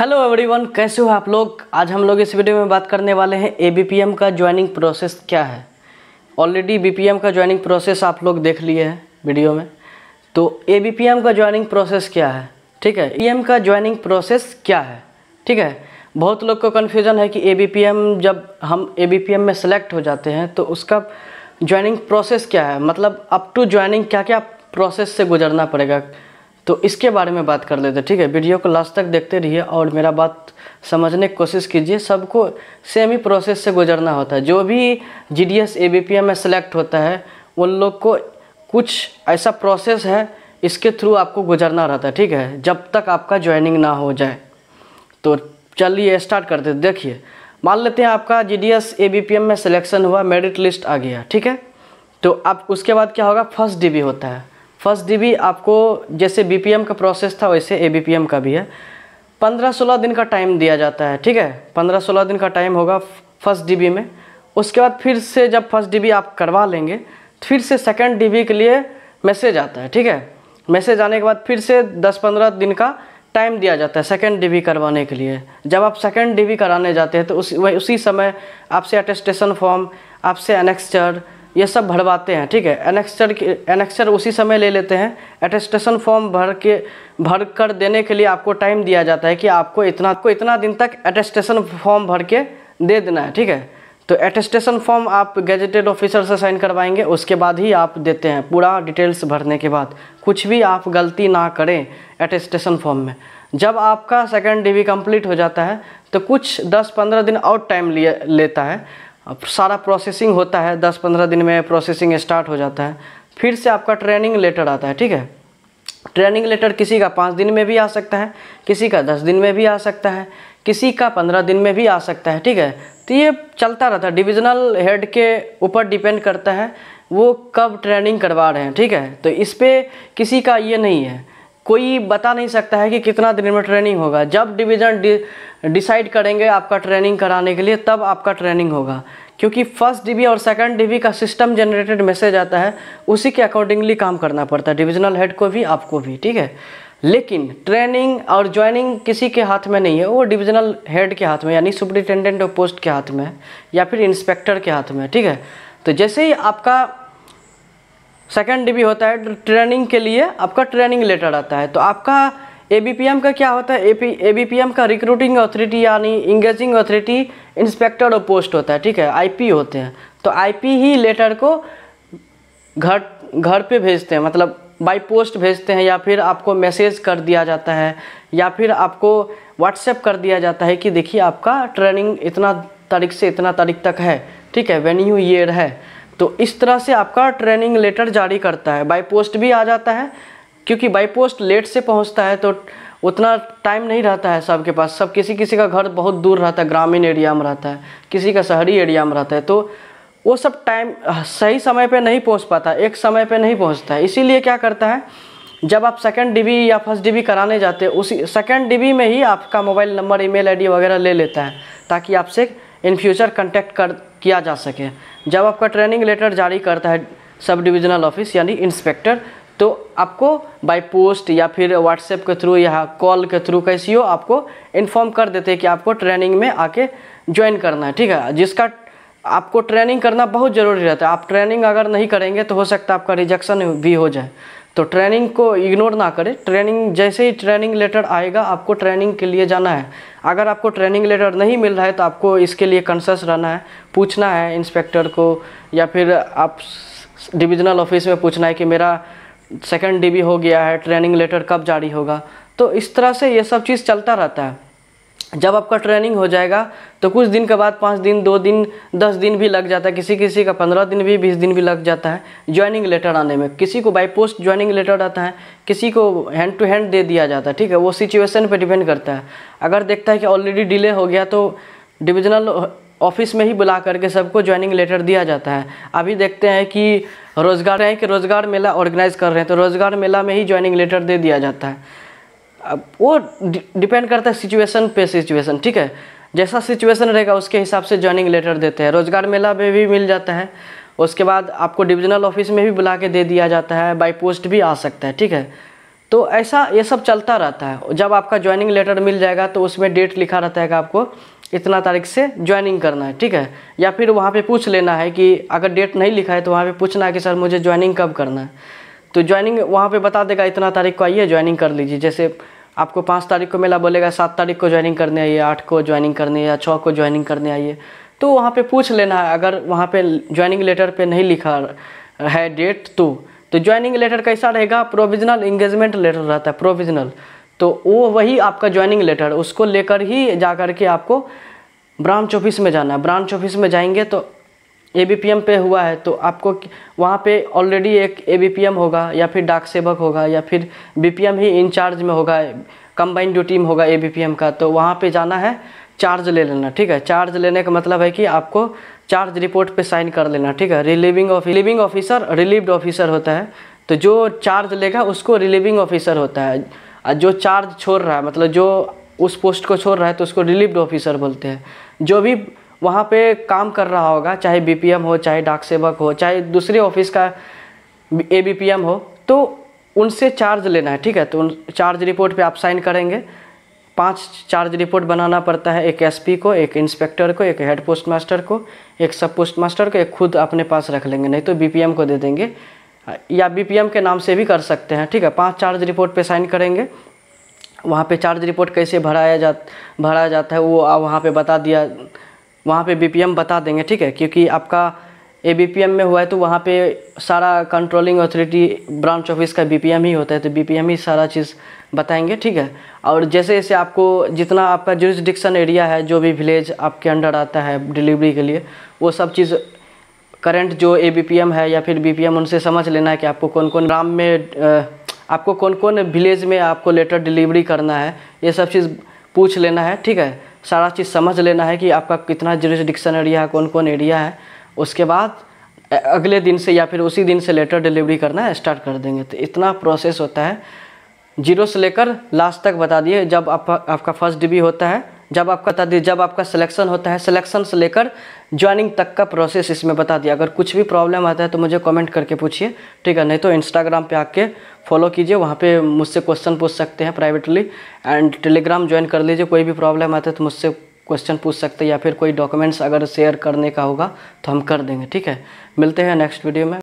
hello everyone कैसे हो आप लोग आज हम लोग इस वीडियो में बात करने वाले हैं ए का ज्वाइनिंग प्रोसेस क्या है ऑलरेडी बी का ज्वाइनिंग प्रोसेस आप लोग देख लिए हैं वीडियो में तो ए का ज्वाइनिंग प्रोसेस क्या है ठीक है ई का ज्वाइनिंग प्रोसेस क्या है ठीक है बहुत लोग को कन्फ्यूज़न है कि ए जब हम ए में सेलेक्ट हो जाते हैं तो उसका ज्वाइनिंग प्रोसेस क्या है मतलब अप टू ज्वाइनिंग क्या क्या प्रोसेस से गुजरना पड़ेगा तो इसके बारे में बात कर लेते ठीक है वीडियो को लास्ट तक देखते रहिए और मेरा बात समझने की कोशिश कीजिए सबको सेम ही प्रोसेस से गुजरना होता है जो भी G D S A B P M में सेलेक्ट होता है उन लोग को कुछ ऐसा प्रोसेस है इसके थ्रू आपको गुजरना रहता है ठीक है जब तक आपका ज्वाइनिंग ना हो जाए तो चलिए स्टार्ट करते देखिए मान लेते हैं आपका G D S A B P M में सिलेक्शन हुआ मेरिट लिस्ट आ गया ठीक है तो आप उसके बाद क्या होगा फर्स्ट डी बी होता है फर्स्ट डीबी आपको जैसे बीपीएम का प्रोसेस था वैसे एबीपीएम का भी है पंद्रह सोलह दिन का टाइम दिया जाता है ठीक है पंद्रह सोलह दिन का टाइम होगा फर्स्ट डीबी में उसके बाद फिर से जब फर्स्ट डीबी आप करवा लेंगे फिर से सेकेंड डीबी के लिए मैसेज आता है ठीक है मैसेज आने के बाद फिर से दस पंद्रह दिन का टाइम दिया जाता है सेकेंड डीबी करवाने के लिए जब आप सेकेंड डीबी कराने जाते हैं तो उस उसी समय आपसे अटेस्टेशन फॉर्म आपसे अनेक्स्चर ये सब भरवाते हैं ठीक है एनेक्सर एनेक्सचर उसी समय ले लेते हैं एटेस्टेशन फॉर्म भर के भर कर देने के लिए आपको टाइम दिया जाता है कि आपको इतना को इतना दिन तक एटेस्टेशन फॉर्म भर के दे देना है ठीक है तो एटेस्टेशन फॉर्म आप गजेटेड ऑफिसर से साइन करवाएंगे उसके बाद ही आप देते हैं पूरा डिटेल्स भरने के बाद कुछ भी आप गलती ना करें एटेस्टेशन फॉर्म में जब आपका सेकेंड डिवी कंप्लीट हो जाता है तो कुछ 10-15 दिन और टाइम लिए लेता है अब सारा प्रोसेसिंग होता है दस पंद्रह दिन में प्रोसेसिंग स्टार्ट हो जाता है फिर से आपका ट्रेनिंग लेटर आता है ठीक है ट्रेनिंग लेटर किसी का पाँच दिन में भी आ सकता है किसी का दस दिन में भी आ सकता है किसी का पंद्रह दिन में भी आ सकता है ठीक है तो ये चलता रहता है डिविजनल हेड के ऊपर डिपेंड करता है वो कब ट्रेनिंग करवा रहे हैं ठीक है तो इस पर किसी का ये नहीं है कोई बता नहीं सकता है कि कितना दिन में ट्रेनिंग होगा जब डिवीज़न डिसाइड करेंगे आपका ट्रेनिंग कराने के लिए तब आपका ट्रेनिंग होगा क्योंकि फर्स्ट डीबी और सेकंड डीबी का सिस्टम जनरेटेड मैसेज आता है उसी के अकॉर्डिंगली काम करना पड़ता है डिविजनल हेड को भी आपको भी ठीक है लेकिन ट्रेनिंग और ज्वाइनिंग किसी के हाथ में नहीं है वो डिविजनल हेड के हाथ में यानी सुपरिटेंडेंट ऑफ पोस्ट के हाथ में या फिर इंस्पेक्टर के हाथ में ठीक है तो जैसे ही आपका सेकेंड डी होता है ट्रेनिंग के लिए आपका ट्रेनिंग लेटर आता है तो आपका ए का क्या होता है ए एबीपीएम का रिक्रूटिंग अथॉरिटी यानी engaging authority inspector of post होता है ठीक है आईपी होते हैं तो आईपी ही लेटर को घर घर पे भेजते हैं मतलब बाई पोस्ट भेजते हैं या फिर आपको मैसेज कर दिया जाता है या फिर आपको व्हाट्सएप कर दिया जाता है कि देखिए आपका ट्रेनिंग इतना तारीख से इतना तारीख तक है ठीक है वेन्यू ईयर है तो इस तरह से आपका ट्रेनिंग लेटर जारी करता है बाई पोस्ट भी आ जाता है क्योंकि बाई पोस्ट लेट से पहुंचता है तो उतना टाइम नहीं रहता है सबके पास सब किसी किसी का घर बहुत दूर रहता है ग्रामीण एरिया में रहता है किसी का शहरी एरिया में रहता है तो वो सब टाइम सही समय पे नहीं पहुंच पाता एक समय पे नहीं पहुंचता है इसीलिए क्या करता है जब आप सेकंड डीबी या फर्स्ट डीबी कराने जाते हैं उसी सेकंड डीबी में ही आपका मोबाइल नंबर ईमेल आईडी वगैरह ले लेता है ताकि आपसे इन फ्यूचर कंटेक्ट कर किया जा सके जब आपका ट्रेनिंग लेटर जारी करता है सब डिविजनल ऑफिस यानी इंस्पेक्टर तो आपको बाय पोस्ट या फिर व्हाट्सएप के थ्रू या कॉल के थ्रू कैसी हो आपको इन्फॉर्म कर देते हैं कि आपको ट्रेनिंग में आके ज्वाइन करना है ठीक है जिसका आपको ट्रेनिंग करना बहुत ज़रूरी रहता है आप ट्रेनिंग अगर नहीं करेंगे तो हो सकता है आपका रिजेक्शन भी हो जाए तो ट्रेनिंग को इग्नोर ना करें ट्रेनिंग जैसे ही ट्रेनिंग लेटर आएगा आपको ट्रेनिंग के लिए जाना है अगर आपको ट्रेनिंग लेटर नहीं मिल रहा है तो आपको इसके लिए कंसर्स रहना है पूछना है इंस्पेक्टर को या फिर आप डिविजनल ऑफिस में पूछना है कि मेरा सेकेंड डी हो गया है ट्रेनिंग लेटर कब जारी होगा तो इस तरह से ये सब चीज़ चलता रहता है जब आपका ट्रेनिंग हो जाएगा तो कुछ दिन के बाद पाँच दिन दो दिन दस दिन भी लग जाता है किसी किसी का पंद्रह दिन भी बीस दिन भी लग जाता है ज्वाइनिंग लेटर आने में किसी को बाई पोस्ट ज्वाइनिंग लेटर आता है किसी को हैंड टू हैंड दे दिया जाता है ठीक है वो सिचुएशन पे डिपेंड करता है अगर देखता है कि ऑलरेडी डिले हो गया तो डिविजनल ऑफिस में ही बुला करके सबको ज्वाइनिंग लेटर दिया जाता है अभी देखते हैं कि रोज़गार है कि रोज़गार मेला ऑर्गेनाइज़ कर रहे हैं तो रोज़गार मेला में ही ज्वाइनिंग लेटर दे दिया जाता है अब वो डिपेंड करता है सिचुएशन पे सिचुएशन ठीक है जैसा सिचुएशन रहेगा उसके हिसाब से ज्वाइनिंग लेटर देते हैं रोज़गार मेला में भी मिल जाता है उसके बाद आपको डिविजनल ऑफिस में भी बुला के दे दिया जाता है बाई पोस्ट भी आ सकता है ठीक है तो ऐसा ये सब चलता रहता है जब आपका ज्वाइनिंग लेटर मिल जाएगा तो उसमें डेट लिखा रहता है आपको इतना तारीख से ज्वाइनिंग करना है ठीक है या फिर वहाँ पे पूछ लेना है कि अगर डेट नहीं लिखा है तो वहाँ पे पूछना है कि सर मुझे ज्वाइनिंग कब करना है तो ज्वाइनिंग वहाँ पे बता देगा इतना तारीख को आइए ज्वाइनिंग कर लीजिए जैसे आपको पाँच तारीख को मेला बोलेगा सात तारीख को ज्वाइनिंग करने आइए आठ को ज्वाइनिंग करने या छः को ज्वाइनिंग करने आइए तो वहाँ पे पूछ लेना है अगर वहाँ पे ज्वाइनिंग लेटर पे नहीं लिखा है डेट तो तो ज्वाइनिंग लेटर कैसा रहेगा प्रोविजनल इंगेजमेंट लेटर रहता है प्रोविजनल तो वो वही आपका ज्वाइनिंग लेटर उसको लेकर ही जा कर के आपको ब्रांच ऑफिस में जाना है ब्रांच ऑफिस में जाएंगे तो ए पे हुआ है तो आपको वहाँ पे ऑलरेडी एक ए होगा या फिर डाक सेवक होगा या फिर बी ही इंचार्ज में होगा कंबाइंड ड्यूटी में होगा ए का तो वहाँ पे जाना है चार्ज ले लेना ठीक है चार्ज लेने का मतलब है कि आपको चार्ज रिपोर्ट पे साइन कर लेना ठीक है relieving relieving officer relieved officer होता है तो जो चार्ज लेगा उसको रिलीविंग ऑफिसर होता है जो चार्ज छोड़ रहा है मतलब जो उस पोस्ट को छोड़ रहा है तो उसको रिलीव्ड ऑफिसर बोलते हैं जो भी वहाँ पे काम कर रहा होगा चाहे बी हो चाहे डाक सेवक हो चाहे दूसरे ऑफिस का ए हो तो उनसे चार्ज लेना है ठीक है तो उन चार्ज रिपोर्ट पे आप साइन करेंगे पांच चार्ज रिपोर्ट बनाना पड़ता है एक एसपी को एक इंस्पेक्टर को एक हेड पोस्ट मास्टर को एक सब पोस्ट मास्टर को एक खुद अपने पास रख लेंगे नहीं तो बी को दे देंगे या बी के नाम से भी कर सकते हैं ठीक है पाँच चार्ज रिपोर्ट पर साइन करेंगे वहाँ पर चार्ज रिपोर्ट कैसे भराया जा भराया जाता है वो वहाँ पर बता दिया वहाँ पे बीपीएम बता देंगे ठीक है क्योंकि आपका ए बीपीएम में हुआ है तो वहाँ पे सारा कंट्रोलिंग अथॉरिटी ब्रांच ऑफिस का बीपीएम ही होता है तो बीपीएम ही सारा चीज़ बताएंगे ठीक है और जैसे जैसे आपको जितना आपका जुरिस्डिक्शन एरिया है जो भी विलेज आपके अंडर आता है डिलीवरी के लिए वो सब चीज़ करेंट जो ए है या फिर बी उनसे समझ लेना है कि आपको कौन कौन ग्राम में आपको कौन कौन विलेज में आपको लेटर डिलीवरी करना है ये सब चीज़ पूछ लेना है ठीक है सारा चीज़ समझ लेना है कि आपका कितना जुरिस्डिक्शन एरिया है कौन कौन एरिया है उसके बाद अगले दिन से या फिर उसी दिन से लेटर डिलीवरी करना स्टार्ट कर देंगे तो इतना प्रोसेस होता है जीरो से लेकर लास्ट तक बता दिए जब आप, आपका फर्स्ट डिबी होता है जब आपका तदी जब आपका सिलेक्शन होता है सिलेक्शन से लेकर ज्वाइनिंग तक का प्रोसेस इसमें बता दिया अगर कुछ भी प्रॉब्लम आता है तो मुझे कमेंट करके पूछिए ठीक है नहीं तो इंस्टाग्राम पे आके फॉलो कीजिए वहाँ पे मुझसे क्वेश्चन पूछ सकते हैं प्राइवेटली एंड टेलीग्राम ज्वाइन कर लीजिए कोई भी प्रॉब्लम आता है तो मुझसे क्वेश्चन पूछ सकते हैं या फिर कोई डॉक्यूमेंट्स अगर शेयर करने का होगा तो हम कर देंगे ठीक है मिलते हैं नेक्स्ट वीडियो में